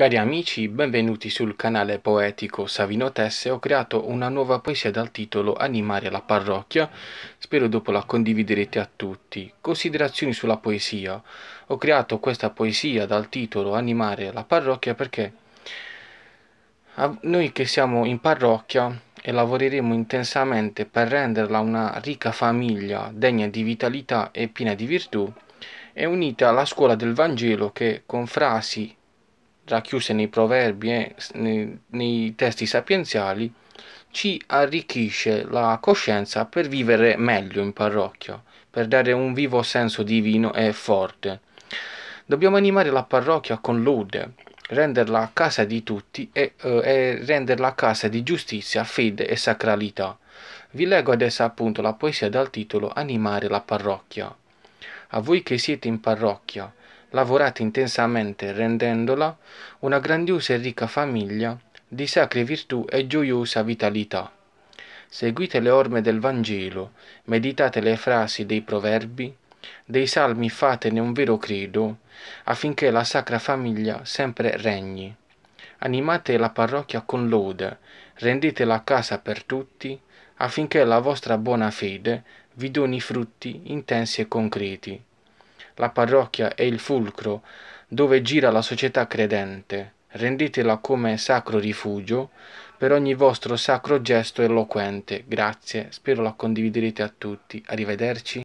Cari amici, benvenuti sul canale poetico Savino Tesse, ho creato una nuova poesia dal titolo Animare la parrocchia, spero dopo la condividerete a tutti. Considerazioni sulla poesia. Ho creato questa poesia dal titolo Animare la parrocchia perché noi che siamo in parrocchia e lavoreremo intensamente per renderla una ricca famiglia degna di vitalità e piena di virtù, è unita alla scuola del Vangelo che con frasi racchiuse nei proverbi e nei, testi sapienziali, ci arricchisce la coscienza per vivere meglio in parrocchia, per dare un vivo senso divino e forte. Dobbiamo animare la parrocchia con lode, renderla casa di tutti e, eh, e renderla casa di giustizia, fede e sacralità. Vi leggo adesso appunto la poesia dal titolo Animare la parrocchia. A voi che siete in parrocchia, lavorate intensamente rendendola una grandiosa e ricca famiglia di sacre virtù e gioiosa vitalità. Seguite le orme del Vangelo, meditate le frasi dei proverbi, dei salmi fatene un vero credo, affinché la sacra famiglia sempre regni. Animate la parrocchia con lode, rendete la casa per tutti, affinché la vostra buona fede vi doni frutti intensi e concreti. La parrocchia è il fulcro dove gira la società credente. Rendetela come sacro rifugio per ogni vostro sacro gesto eloquente. Grazie, spero la condividerete a tutti. Arrivederci.